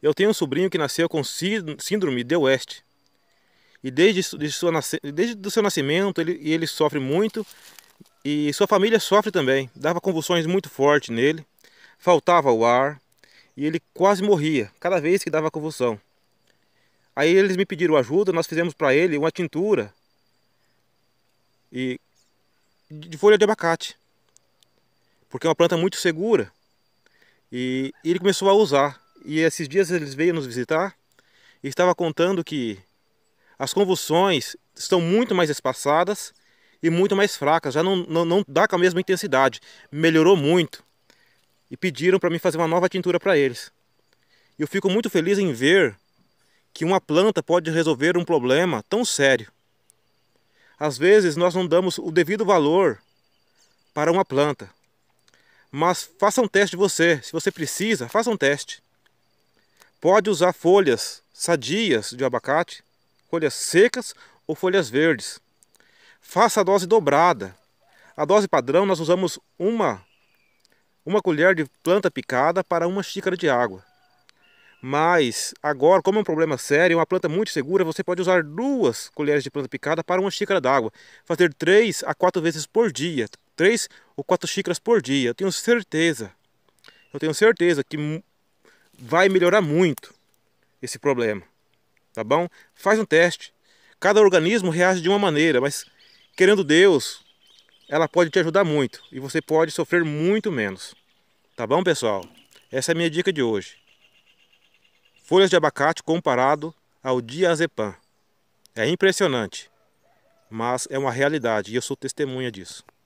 Eu tenho um sobrinho que nasceu com síndrome de West. E desde, de sua, desde o seu nascimento ele, ele sofre muito e sua família sofre também. Dava convulsões muito fortes nele, faltava o ar e ele quase morria cada vez que dava convulsão. Aí eles me pediram ajuda, nós fizemos para ele uma tintura e de folha de abacate, porque é uma planta muito segura. E ele começou a usar e esses dias eles veio nos visitar e estava contando que as convulsões estão muito mais espaçadas e muito mais fracas, já não, não, não dá com a mesma intensidade, melhorou muito. E pediram para mim fazer uma nova tintura para eles. eu fico muito feliz em ver que uma planta pode resolver um problema tão sério. Às vezes nós não damos o devido valor para uma planta. Mas faça um teste você, se você precisa, faça um teste. Pode usar folhas sadias de abacate, folhas secas ou folhas verdes. Faça a dose dobrada. A dose padrão nós usamos uma, uma colher de planta picada para uma xícara de água. Mas agora, como é um problema sério, uma planta muito segura, você pode usar duas colheres de planta picada para uma xícara d'água. Fazer três a quatro vezes por dia, três ou quatro xícaras por dia. Eu tenho certeza, eu tenho certeza que vai melhorar muito esse problema, tá bom? Faz um teste. Cada organismo reage de uma maneira, mas querendo Deus, ela pode te ajudar muito e você pode sofrer muito menos. Tá bom, pessoal? Essa é a minha dica de hoje. Folhas de abacate comparado ao diazepam. É impressionante, mas é uma realidade e eu sou testemunha disso.